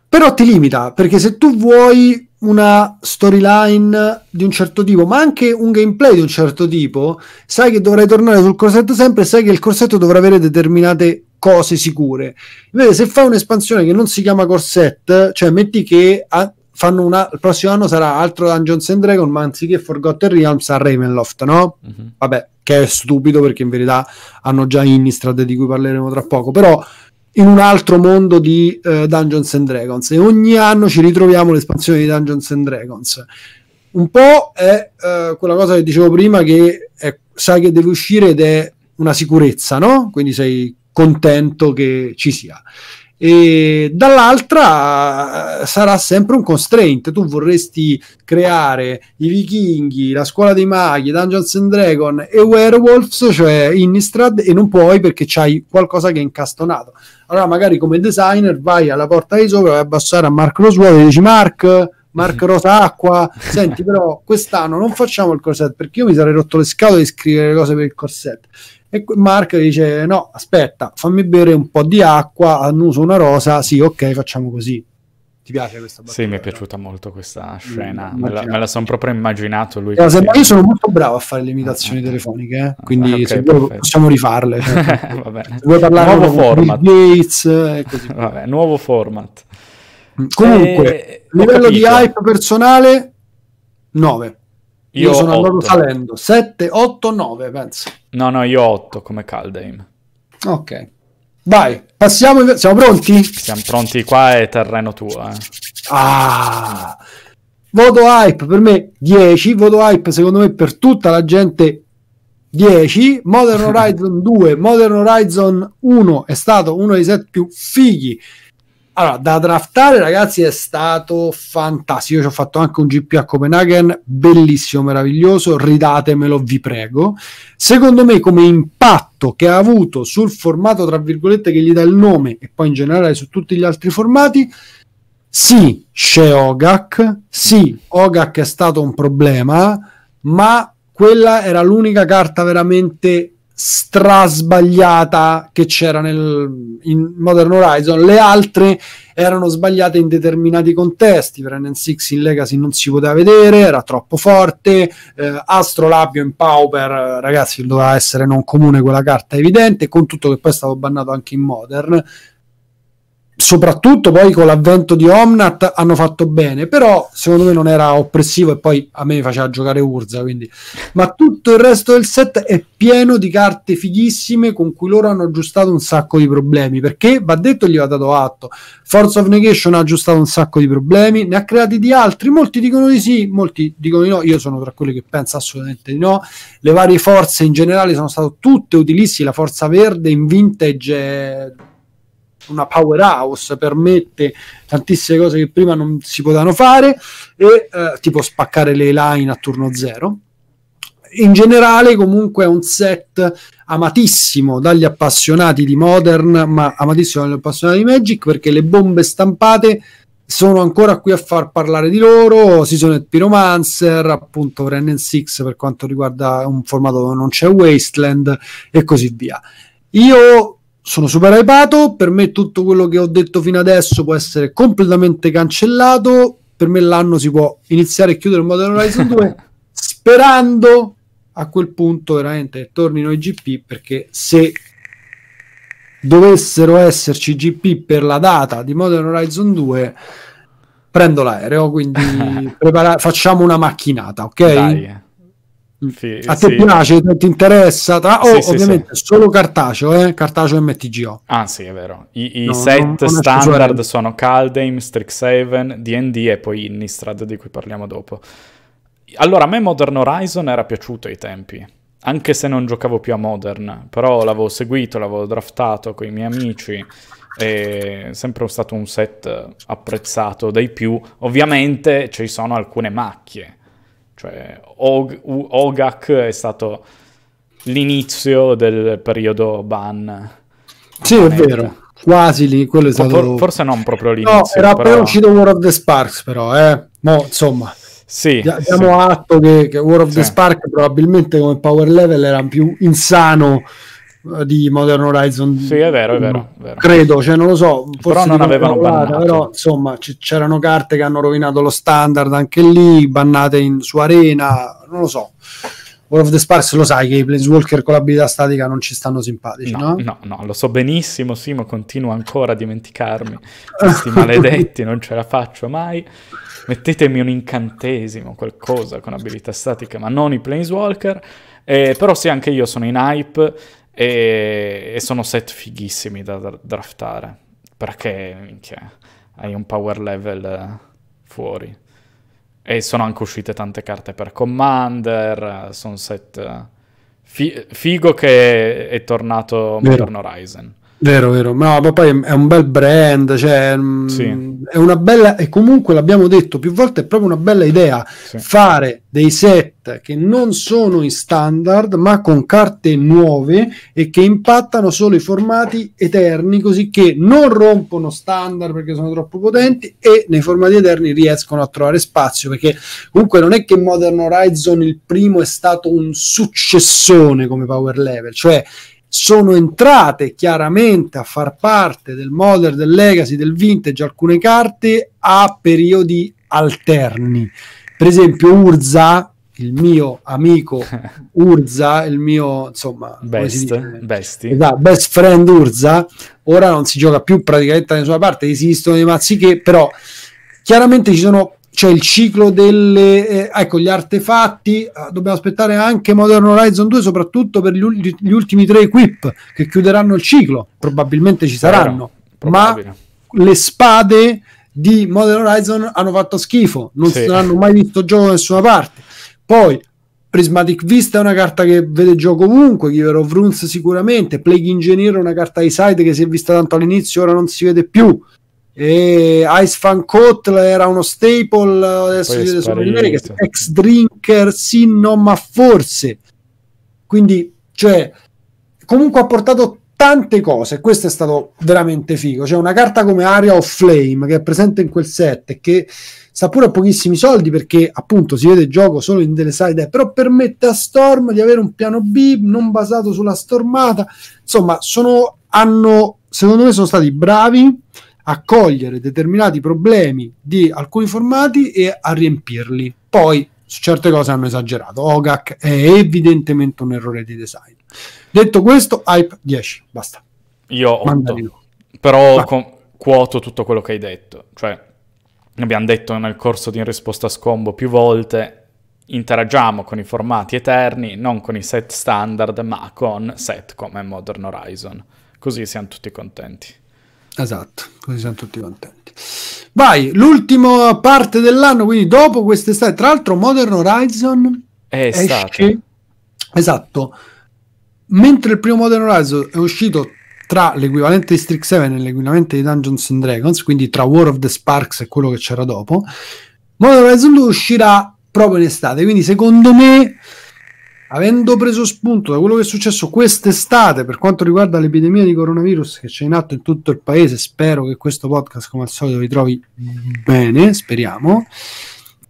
Però ti limita, perché se tu vuoi una storyline di un certo tipo, ma anche un gameplay di un certo tipo, sai che dovrai tornare sul corsetto sempre, sai che il corsetto dovrà avere determinate cose sicure. Invece, se fai un'espansione che non si chiama corset, cioè metti che a, fanno una, il prossimo anno sarà altro Dungeons and Dragons, ma anziché Forgotten Realms a Ravenloft, no? Mm-hmm. Vabbè, che è stupido perché in verità hanno già Innistrad di cui parleremo tra poco, però in un altro mondo di uh, Dungeons and Dragons e ogni anno ci ritroviamo l'espansione di Dungeons and Dragons. Un po' è uh, quella cosa che dicevo prima che è, sai che deve uscire ed è una sicurezza, no? Quindi sei contento che ci sia e dall'altra eh, sarà sempre un constraint. Tu vorresti creare i vichinghi, la scuola dei maghi, Dungeons and Dragons e Werewolves, cioè Innistrad, e non puoi perché c'hai qualcosa che è incastonato. Allora, magari come designer vai alla porta di sopra, vai a abbassare a Mark Roswell e dici: Mark, Mark Rosa Acqua, senti, però *laughs* quest'anno non facciamo il corset perché io mi sarei rotto le scatole di scrivere le cose per il corset e Mark dice: No, aspetta, fammi bere un po' di acqua, annuso una rosa. Sì, ok, facciamo così. Ti piace questa battuta? Sì, mi è piaciuta molto questa mm, scena. Mm, me, la, me la, sono proprio immaginato. Lui eh, che... Io sono molto bravo a fare le imitazioni ah, telefoniche, eh? Ah, quindi okay, se vuoi, possiamo rifarle. Cioè, *laughs* Va bene. Vuoi parlare nuovo format. Gates eh, *laughs* Vabbè, nuovo format. Comunque, e... Eh, livello di hype personale, 9. Io, io sono 8. andato salendo. 7, 8, 9, penso. No, no, io 8 come Caldame. Ok. Vai, passiamo. Siamo pronti? Siamo pronti, qua è terreno tuo. Eh. Ah. Voto hype per me 10, voto hype secondo me per tutta la gente 10, *laughs* Modern Horizon 2, Modern Horizon 1 è stato uno dei set più fighi allora, da draftare, ragazzi, è stato fantastico. Io ci ho fatto anche un GP a Copenaghen, bellissimo, meraviglioso. Ridatemelo, vi prego. Secondo me, come impatto che ha avuto sul formato, tra virgolette, che gli dà il nome, e poi in generale su tutti gli altri formati, sì, c'è Ogak. Sì, Ogak è stato un problema, ma quella era l'unica carta veramente strasbagliata che c'era nel, in Modern Horizon, le altre erano sbagliate in determinati contesti. Brandon Six in Legacy non si poteva vedere, era troppo forte. Eh, Astrolabio in Pauper, eh, ragazzi, doveva essere non comune quella carta, evidente. Con tutto che poi è stato bannato anche in Modern, soprattutto poi con l'avvento di Omnat hanno fatto bene, però secondo me non era oppressivo e poi a me faceva giocare Urza, quindi. ma tutto il resto del set è pieno di carte fighissime con cui loro hanno aggiustato un sacco di problemi, perché va detto gli va dato atto, Force of Negation ha aggiustato un sacco di problemi, ne ha creati di altri, molti dicono di sì, molti dicono di no, io sono tra quelli che pensa assolutamente di no, le varie forze in generale sono state tutte utilissime, la forza verde in vintage... È una powerhouse, permette tantissime cose che prima non si potevano fare, e, eh, tipo spaccare le line a turno zero. In generale, comunque, è un set amatissimo dagli appassionati di Modern, ma amatissimo dagli appassionati di Magic, perché le bombe stampate sono ancora qui a far parlare di loro. Si sono il Pyromancer, appunto Rennen 6 per quanto riguarda un formato dove non c'è Wasteland e così via. Io sono super hypato. Per me tutto quello che ho detto fino adesso può essere completamente cancellato. Per me l'anno si può iniziare e chiudere il Modern Horizon 2 sperando a quel punto veramente tornino i GP perché se dovessero esserci GP per la data di Modern Horizon 2 prendo l'aereo quindi *laughs* prepara- facciamo una macchinata ok? Dai. Mm. Sì, a te sì. piace, ti interessa, tra... oh, sì, ovviamente solo cartaceo, eh? cartaceo MTGO. Ah sì, è vero. I, i no, set non, non standard sono Caldame, Strixhaven, D&D e poi Innistrad di cui parliamo dopo. Allora, a me Modern Horizon era piaciuto ai tempi, anche se non giocavo più a Modern, però l'avevo seguito, l'avevo draftato con i miei amici è sempre stato un set apprezzato dai più. Ovviamente ci sono alcune macchie cioè, Og- Ogak è stato l'inizio del periodo ban. Sì, è vero. Quasi lì, quello è stato... For- forse non proprio l'inizio. No, era appena però... uscito War of the Sparks, però, eh. Mo, insomma... Sì, diamo sì. atto che, che War of sì. the Sparks probabilmente come power level era più insano di Modern Horizon. Sì, è vero, è vero. vero. Credo, cioè non lo so, forse però non avevano bannato. Però insomma, c- c'erano carte che hanno rovinato lo standard anche lì, bannate in, su Arena, non lo so. World of the Sparks lo sai che i Planeswalker con l'abilità statica non ci stanno simpatici, no? No, no, no lo so benissimo, sì, ma continuo ancora a dimenticarmi questi maledetti, non ce la faccio mai. Mettetemi un incantesimo, qualcosa con abilità statica, ma non i Planeswalker. Eh, però sì, anche io sono in hype e, e sono set fighissimi da, da draftare. Perché minchia, hai un power level fuori. E sono anche uscite tante carte per Commander. Sono set. Fi- figo che è tornato Modern Horizon. Vero, vero, no, ma poi è un bel brand, cioè, mm, sì. è una bella, e comunque l'abbiamo detto più volte, è proprio una bella idea sì. fare dei set che non sono in standard, ma con carte nuove e che impattano solo i formati eterni, così che non rompono standard perché sono troppo potenti e nei formati eterni riescono a trovare spazio, perché comunque non è che Modern Horizon il primo è stato un successone come power level, cioè sono entrate chiaramente a far parte del modern, del legacy, del vintage alcune carte a periodi alterni. Per esempio Urza, il mio amico *laughs* Urza, il mio insomma best, best. Esatto, best friend Urza, ora non si gioca più praticamente da nessuna parte, esistono dei mazzi che però chiaramente ci sono c'è il ciclo delle eh, ecco gli artefatti eh, dobbiamo aspettare anche Modern Horizon 2 soprattutto per gli, ul- gli ultimi tre equip che chiuderanno il ciclo probabilmente ci saranno Però, ma le spade di Modern Horizon hanno fatto schifo non sì. saranno mai visto gioco da nessuna parte poi Prismatic Vista è una carta che vede gioco ovunque, Giver of Runes sicuramente, Plague Engineer è una carta di side che si è vista tanto all'inizio, ora non si vede più e Ice Fan Coat era uno staple adesso di America, ex drinker sì no ma forse quindi cioè comunque ha portato tante cose questo è stato veramente figo cioè una carta come Area of Flame che è presente in quel set che sta pure a pochissimi soldi perché appunto si vede il gioco solo in delle side eh, però permette a Storm di avere un piano B non basato sulla stormata insomma sono hanno secondo me sono stati bravi accogliere determinati problemi di alcuni formati e a riempirli. Poi su certe cose hanno esagerato. OGAC è evidentemente un errore di design. Detto questo, hype 10, basta. Io 8. Però con, quoto tutto quello che hai detto. Cioè, abbiamo detto nel corso di In risposta a scombo più volte, interagiamo con i formati eterni, non con i set standard, ma con set come Modern Horizon. Così siamo tutti contenti. Esatto, così siamo tutti contenti. Vai, l'ultima parte dell'anno, quindi dopo quest'estate, tra l'altro Modern Horizon è esce... Esatto, mentre il primo Modern Horizon è uscito tra l'equivalente di Strix 7 e l'equivalente di Dungeons and Dragons, quindi tra War of the Sparks e quello che c'era dopo, Modern Horizon 2 uscirà proprio in estate, quindi secondo me avendo preso spunto da quello che è successo quest'estate per quanto riguarda l'epidemia di coronavirus che c'è in atto in tutto il paese, spero che questo podcast come al solito vi trovi bene, speriamo.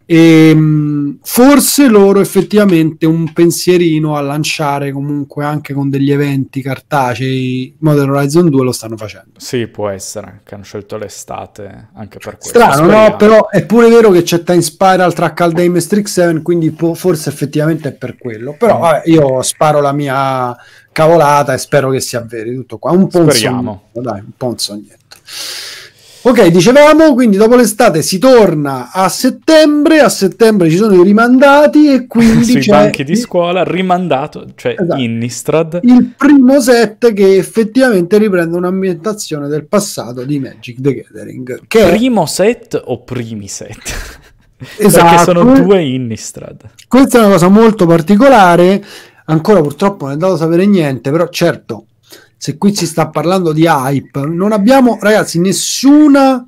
E ehm, forse loro effettivamente un pensierino a lanciare comunque anche con degli eventi cartacei Modern Horizon 2 lo stanno facendo. Sì, può essere che hanno scelto l'estate anche per questo. Strano, Speriamo. no? Però è pure vero che c'è Time Spiral tra Caldame e Strict 7, quindi po- forse effettivamente è per quello. Però mm. vabbè, io sparo la mia cavolata e spero che sia vero tutto qua. Un po' Speriamo. dai, un po' un sognetto. Ok, dicevamo, quindi dopo l'estate si torna a settembre, a settembre ci sono i rimandati e *laughs* quindi... Sui c'è... banchi di scuola, rimandato, cioè esatto. Innistrad. Il primo set che effettivamente riprende un'ambientazione del passato di Magic the Gathering. Che primo è... set o primi set? Esatto. *laughs* Perché sono esatto. due Innistrad. Questa è una cosa molto particolare, ancora purtroppo non è dato a sapere niente, però certo se qui si sta parlando di hype, non abbiamo, ragazzi, nessuna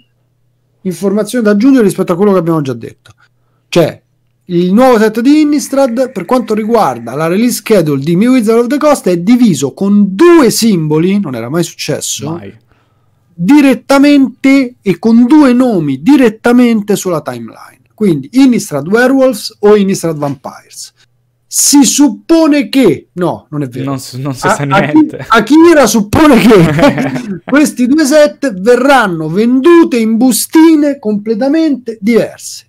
informazione da aggiungere rispetto a quello che abbiamo già detto. Cioè, il nuovo set di Innistrad, per quanto riguarda la release schedule di New Wizard of the Coast, è diviso con due simboli, non era mai successo, mai. direttamente e con due nomi direttamente sulla timeline. Quindi Innistrad Werewolves o Innistrad Vampires si suppone che no, non è vero, non, non si sa niente. Akira suppone che *laughs* questi due set verranno vendute in bustine completamente diverse.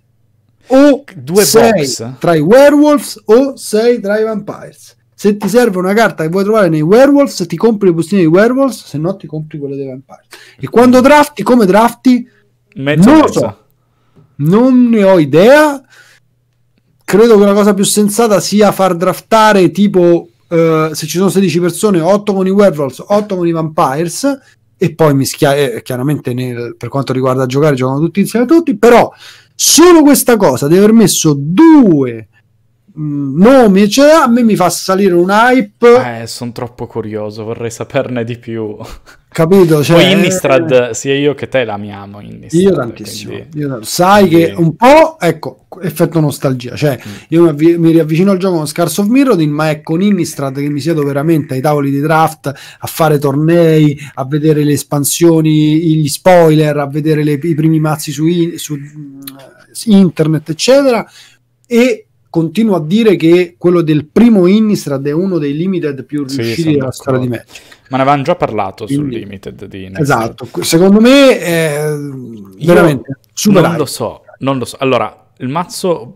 O due sei box. tra i werewolves o sei tra i vampires. Se ti serve una carta che vuoi trovare nei werewolves, ti compri le bustine dei werewolves, se no ti compri quelle dei vampires. E quando drafti, come drafti? Mezzo non mezzo. So. Non ne ho idea credo che la cosa più sensata sia far draftare tipo eh, se ci sono 16 persone 8 con i werewolves 8 con i vampires e poi mischiare eh, chiaramente nel, per quanto riguarda giocare giocano tutti insieme a tutti però solo questa cosa di aver messo due Mm, nomi, eccetera, a me mi fa salire un hype. Eh, sono troppo curioso, vorrei saperne di più. Capito? Cioè, Poi Innistrad, eh, sia io che te l'amiamo. Innistrad, io tantissimo. Quindi... Io, sai quindi... che un po', ecco, effetto nostalgia. Cioè, mm. io mi, avvi- mi, riavvicino al gioco con Scarso of Mirrodin, ma è con Innistrad che mi siedo veramente ai tavoli di draft, a fare tornei, a vedere le espansioni, gli spoiler, a vedere le, i primi mazzi su, in- su mm, internet, eccetera. E continuo a dire che quello del primo Innistrad è uno dei limited più riusciti sì, della storia di Magic. Ma ne avevamo già parlato Quindi, sul limited di Innistrad. Esatto, secondo me è eh, veramente superato. Non lo so, non lo so. Allora, il mazzo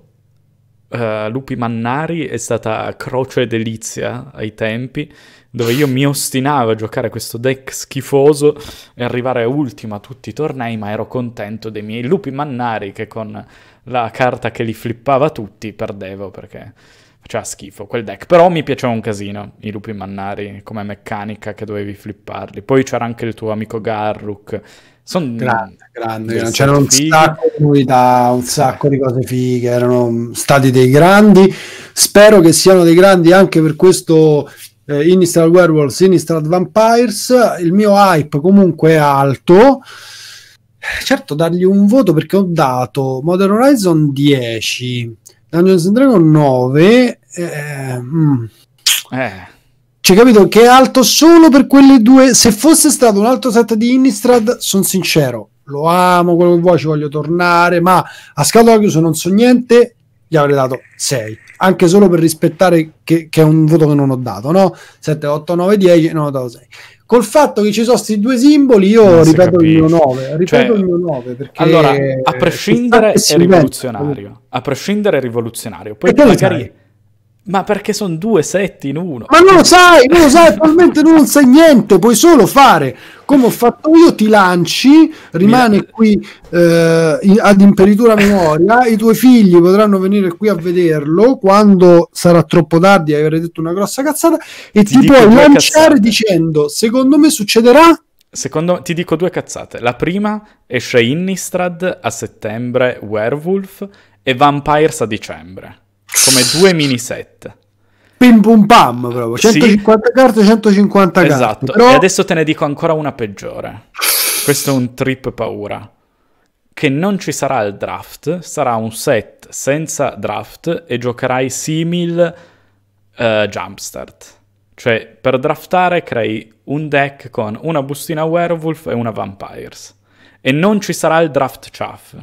Uh, Lupi Mannari è stata croce delizia ai tempi, dove io mi ostinavo a giocare questo deck schifoso e arrivare ultimo a tutti i tornei, ma ero contento dei miei Lupi Mannari che con la carta che li flippava tutti, perdevo perché faceva schifo quel deck. Però mi piaceva un casino, i lupi mannari, come meccanica che dovevi flipparli. Poi c'era anche il tuo amico Garruk. Son grande, grande. C'erano un sacco di novità, un eh. sacco di cose fighe, erano stati dei grandi. Spero che siano dei grandi anche per questo eh, Innistrad Werewolves, Innistrad Vampires. Il mio hype comunque è alto certo dargli un voto perché ho dato Modern Horizon 10, Dungeons and Dragons 9. Eh, mm. eh. Cioè, capito che è alto solo per quelle due. Se fosse stato un altro set di Innistrad, sono sincero, lo amo, quello che vuoi, ci voglio tornare, ma a scatola chiusa non so niente, gli avrei dato 6, anche solo per rispettare che, che, è un voto che non ho dato, no? 7, 8, 9, 10, non ho dato 6. Col fatto che ci sono questi due simboli, io non ripeto il mio 9. Ripeto cioè, il mio 9 perché allora, a prescindere è rivoluzionario. A prescindere è rivoluzionario. Poi magari ma perché sono due set in uno? Ma non lo sai, non lo sai, attualmente non sai niente, puoi solo fare come ho fatto io, ti lanci, rimane Mira. qui eh, ad imperitura memoria, i tuoi figli potranno venire qui a vederlo quando sarà troppo tardi, avrai detto una grossa cazzata, e ti, ti puoi lanciare cazzate. dicendo, secondo me succederà? Secondo ti dico due cazzate. La prima esce Innistrad a settembre, Werewolf, e Vampires a dicembre come due mini set. Pim pum pam proprio, 150 sì. carte, 150 esatto. carte. Esatto, però... e adesso te ne dico ancora una peggiore. Questo è un trip paura. Che non ci sarà il draft, sarà un set senza draft e giocherai simil uh, jumpstart. Cioè, per draftare crei un deck con una bustina werewolf e una vampires. E non ci sarà il draft chaff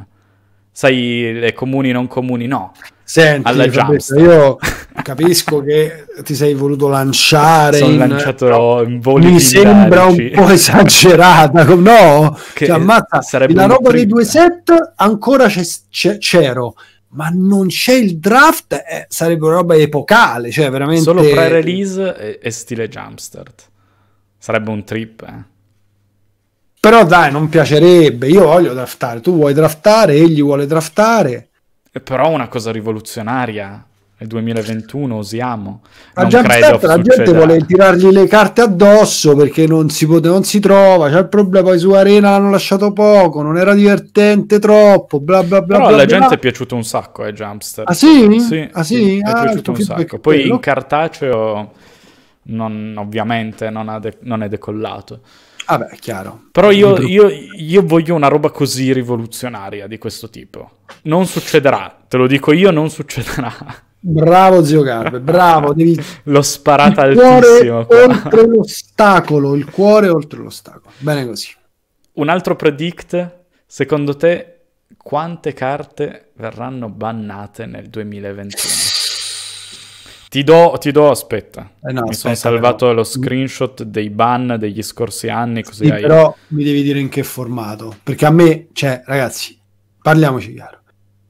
sai, comuni non comuni, no. Senti, alla Fabrizio, io *laughs* capisco che ti sei voluto lanciare Sono in... lanciato in voli mi pindarici. sembra un po' esagerata no che cioè, ammazza, la roba dei due set ancora c'è, c'è, c'ero ma non c'è il draft eh, sarebbe una roba epocale cioè veramente solo pre-release e, e stile jumpstart sarebbe un trip eh però dai, non piacerebbe, io voglio draftare, tu vuoi draftare, egli vuole draftare. È però una cosa rivoluzionaria, nel 2021 osiamo. La, Step, la gente vuole tirargli le carte addosso perché non si, pote- non si trova. C'è il problema. I su Arena l'hanno lasciato poco. Non era divertente troppo. Bla bla bla. Però bla, la bla, gente bla. è piaciuto un sacco. Eh, Jumpster. Ah sì? sì ah sì? sì. Ah, è piaciuto un sacco. Poi in cartaceo, non, ovviamente, non, de- non è decollato. Ah beh, chiaro. Però io, io, io, voglio una roba così rivoluzionaria di questo tipo. Non succederà, te lo dico io, non succederà. Bravo zio Garbe, bravo. *laughs* Devi... L'ho sparata il altissimo. Cuore oltre l'ostacolo, il cuore oltre l'ostacolo. Bene così. Un altro predict, secondo te quante carte verranno bannate nel 2021? Ti do, ti do aspetta. Eh no, mi sono salvato però. lo screenshot dei ban degli scorsi anni. Così sì, hai... Però mi devi dire in che formato. Perché a me, cioè, ragazzi, parliamoci chiaro.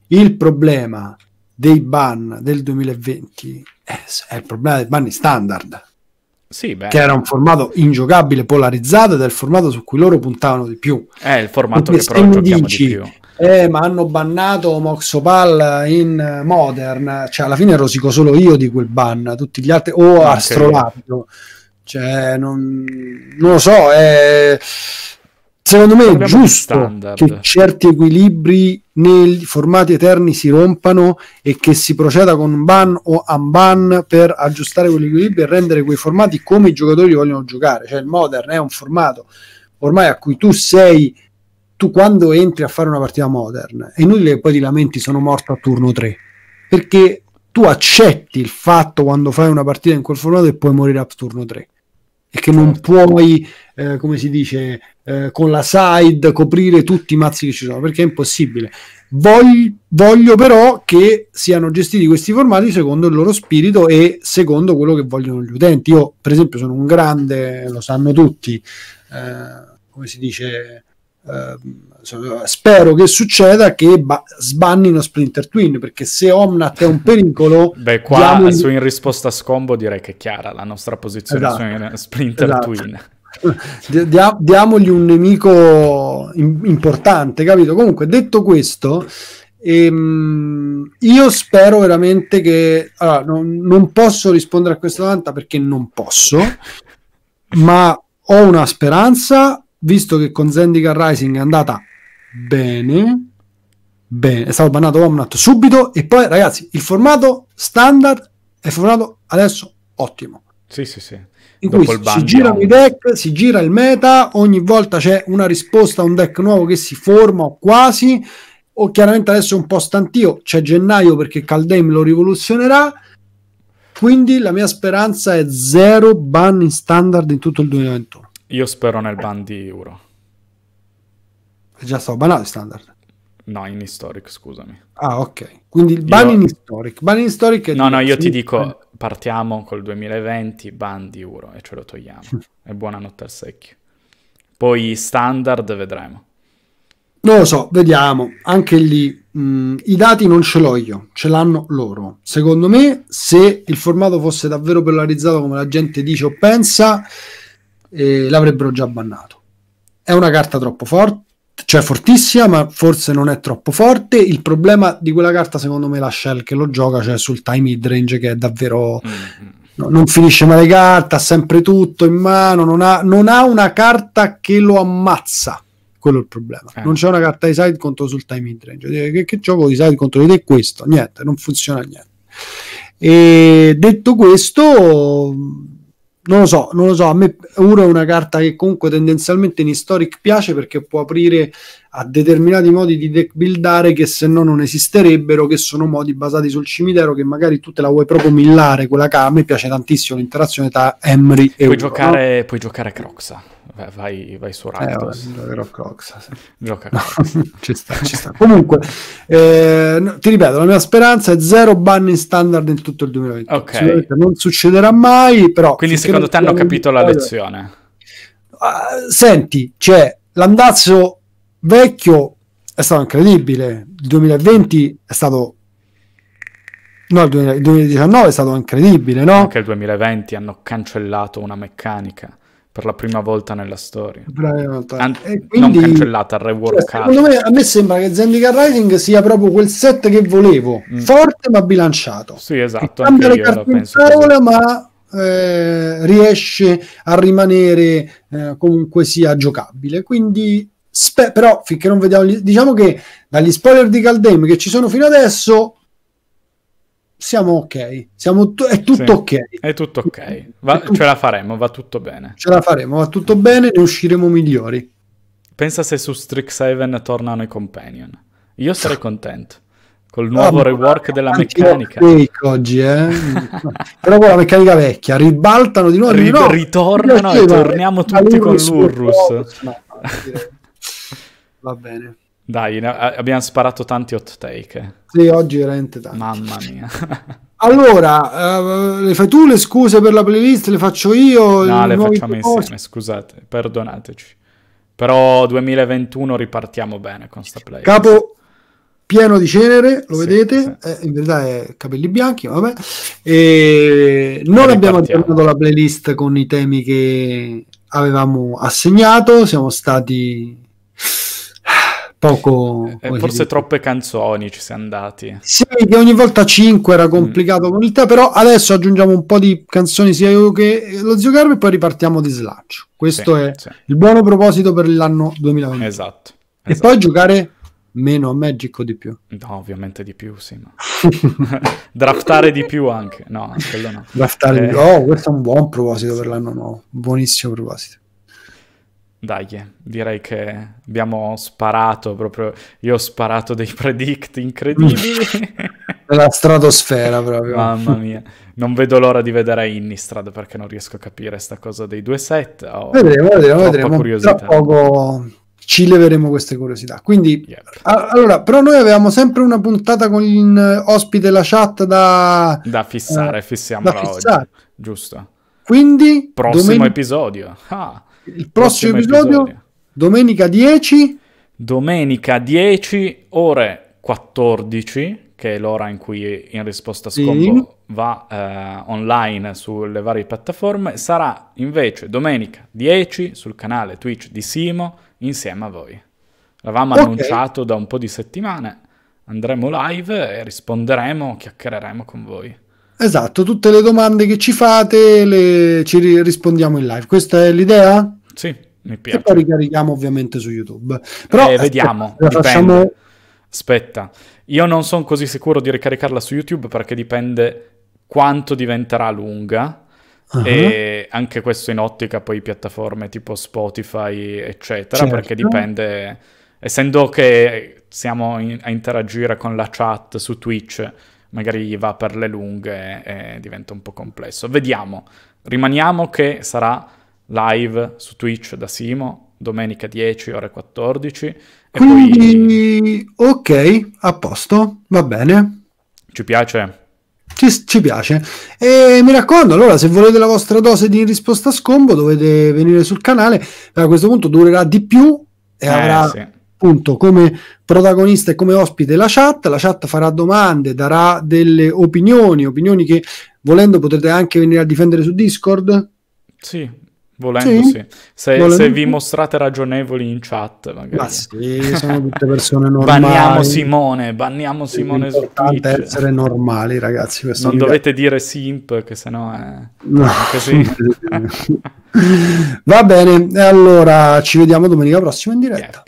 Il problema dei ban del 2020 è, è il problema dei ban standard. Sì, che era un formato ingiocabile, polarizzato ed è il formato su cui loro puntavano di più. È il formato Perché che però giochiamo dici, di più eh, ma hanno bannato Moxopal in eh, Modern, cioè alla fine rosico solo io di quel ban, tutti gli altri, o ah, Astrolabio, cioè non, non, lo so, è, secondo me è giusto che certi equilibri nei formati eterni si rompano e che si proceda con un ban o un ban per aggiustare quell'equilibrio e rendere quei formati come i giocatori vogliono giocare, cioè il Modern è un formato ormai a cui tu sei tu quando entri a fare una partita modern è inutile che poi ti lamenti sono morto a turno 3 perché tu accetti il fatto quando fai una partita in quel formato e puoi morire a turno 3 e che non certo. puoi, eh, come si dice, eh, con la side coprire tutti i mazzi che ci sono, perché è impossibile. Voglio, voglio però che siano gestiti questi formati secondo il loro spirito e secondo quello che vogliono gli utenti. Io, per esempio, sono un grande, lo sanno tutti, eh, come si dice, Ehm, spero che succeda che ba- sbannino Splinter Twin perché se Omnat è un pericolo beh qua diamogli... su in risposta a Scombo direi che è chiara la nostra posizione esatto, su Splinter esatto. Twin *laughs* Dia- diamogli un nemico in- importante capito comunque detto questo Ehm, io spero veramente che allora, non, non, posso rispondere a questa domanda perché non posso, ma ho una speranza visto che con Zendikar Rising è andata bene, bene, è stato bannato Omnat subito e poi ragazzi il formato standard è formato adesso ottimo. Sì, sì, sì. In Dopo cui si girano i deck, si gira il meta, ogni volta c'è una risposta a un deck nuovo che si forma o quasi, o chiaramente adesso è un po' stantio, c'è gennaio perché Caldame lo rivoluzionerà, quindi la mia speranza è zero ban in standard in tutto il 2021. Io spero nel ban di Euro. È già stato banato standard. No, in historic, scusami. Ah, ok. Quindi il ban io... in historic. Ban in historic è No, no, io ti dico partiamo col 2020 ban di euro e ce lo togliamo. *laughs* e buonanotte al secchio. Poi standard vedremo. Non lo so, vediamo. Anche lì mh, mm, i dati non ce l'ho io, ce l'hanno loro. Secondo me, se il formato fosse davvero polarizzato come la gente dice o pensa, eh, l'avrebbero già bannato. È una carta troppo forte, cioè fortissima, ma forse non è troppo forte. Il problema di quella carta, secondo me, è la Shell che lo gioca, cioè sul time mid range che è davvero. Mm-hmm. No, non finisce mai le carte, ha sempre tutto in mano, non ha, non ha una carta che lo ammazza. Quello è il problema. Eh. Non c'è una carta di side contro sul time mid range. Che, che gioco di side contro di te? Questo, niente, non funziona niente. E detto questo, non lo so, non lo so, a me Uro è una carta che comunque tendenzialmente in Historic piace perché può aprire a determinati modi di deck buildare che se no non esisterebbero, che sono modi basati sul cimitero che magari tu te la vuoi proprio millare, quella carta, a me piace tantissimo l'interazione tra Emery e puoi Uro. Giocare, no? Puoi giocare Croxa vai, vai su eh, Raptors. Eh, vabbè, Rock Cox, sì. Gioca *laughs* no, ci sta, ci sta. Comunque, eh, ti ripeto, la mia speranza è zero banni standard in tutto il 2020. Okay. Non succederà mai, però... Quindi secondo te hanno capito la lezione? Uh, senti, cioè, l'andazzo vecchio è stato incredibile, il 2020 è stato No, il 2019 è stato incredibile, no? Anche il 2020 hanno cancellato una meccanica per la prima volta nella storia. Volta. An- quindi, non cancellata, reworkata. Cioè, secondo me, a me sembra che Zendikar Rising sia proprio quel set che volevo, mm. forte ma bilanciato. Sì, esatto. Cambia le carte in tavola, ma eh, riesce a rimanere eh, comunque sia giocabile. Quindi, spe- però, finché non vediamo, gli- diciamo che dagli spoiler di Caldame che ci sono fino adesso, siamo ok, siamo t- è tutto sì, ok. È tutto ok, va, è tutto... ce la faremo, va tutto bene. Ce la faremo, va tutto bene, ne usciremo migliori. Pensa se su Strixhaven tornano i companion. Io sarei *laughs* contento. Col nuovo no, rework della meccanica. oggi, eh? *laughs* Però con la meccanica vecchia, ribaltano di nuovo. Ri- no, ritornano e torniamo tutti con l'Urrus. *laughs* Va bene. Dai, abbiamo sparato tanti hot take. Sì, oggi veramente tanti. Mamma mia. *laughs* allora, uh, le fai tu le scuse per la playlist? Le faccio io? No, le facciamo proposti. insieme, scusate, perdonateci. Però 2021 ripartiamo bene con sta playlist. Capo pieno di cenere, lo sì, vedete, sì. Eh, in verità è capelli bianchi, vabbè. E non e abbiamo aggiornato la playlist con i temi che avevamo assegnato, siamo stati poco... Eh, forse troppe canzoni ci siamo andati. Sì, che ogni volta 5 era complicato mm. con il te, però adesso aggiungiamo un po' di canzoni sia io che lo zio Carlo e poi ripartiamo di slancio. Questo sì, è sì. il buono proposito per l'anno 2020. Esatto. E poi esatto. giocare meno a Magic o di più? No, ovviamente di più, sì. No. *laughs* Draftare di più anche. No, quello no. Draftare eh... di più. Oh, questo è un buon proposito per l'anno nuovo. Buonissimo proposito. Dai, direi che abbiamo sparato proprio. Io ho sparato dei *laughs* predict incredibili. *laughs* La stratosfera proprio. Mamma mia, non vedo l'ora di vedere a Innistrad perché non riesco a capire questa cosa dei due set. Ho vedremo, vedremo, vedremo. Curiosità. Tra poco ci leveremo queste curiosità. Quindi, yep. a- allora, però noi avevamo sempre una puntata con l'ospite la chat da... Da fissare, eh, fissiamola da fissare. oggi. Giusto. Quindi... Prossimo domen- episodio. Ah il prossimo, episodio, episodio, domenica 10. Domenica 10, ore 14, che è l'ora in cui in risposta a scombo sì. va eh, online sulle varie piattaforme. Sarà invece domenica 10 sul canale Twitch di Simo insieme a voi. L'avevamo okay. annunciato da un po' di settimane. Andremo live e risponderemo, chiacchiereremo con voi. Esatto, tutte le domande che ci fate le, ci rispondiamo in live. Questa è l'idea? Sì, mi piace. E poi ricarichiamo ovviamente su YouTube. Però eh, vediamo, aspetta, facciamo... aspetta, io non sono così sicuro di ricaricarla su YouTube perché dipende quanto diventerà lunga. Uh-huh. E anche questo in ottica poi piattaforme tipo Spotify, eccetera, certo. perché dipende, essendo che siamo in, a interagire con la chat su Twitch, magari va per le lunghe e, diventa un po' complesso. Vediamo, rimaniamo che sarà live su Twitch da Simo domenica 10 ore 14. E Quindi, poi... ok, a posto, va bene. Ci piace? Ci, ci, piace. E mi raccomando, allora, se volete la vostra dose di risposta scombo, dovete venire sul canale. A questo punto durerà di più e eh, avrà... Sì appunto come protagonista e come ospite la chat, la chat farà domande, darà delle opinioni, opinioni che volendo potete anche venire a difendere su Discord. Sì, Volendo, sì. sì. Se, Volendo. se, vi mostrate ragionevoli in chat, magari. Ma sì, sono tutte persone normali. banniamo Simone, banniamo Simone su Twitch. essere normali, ragazzi. Non dovete dire simp, che sennò è... No. Così. *laughs* Va bene, allora ci vediamo domenica prossima in diretta. Yep.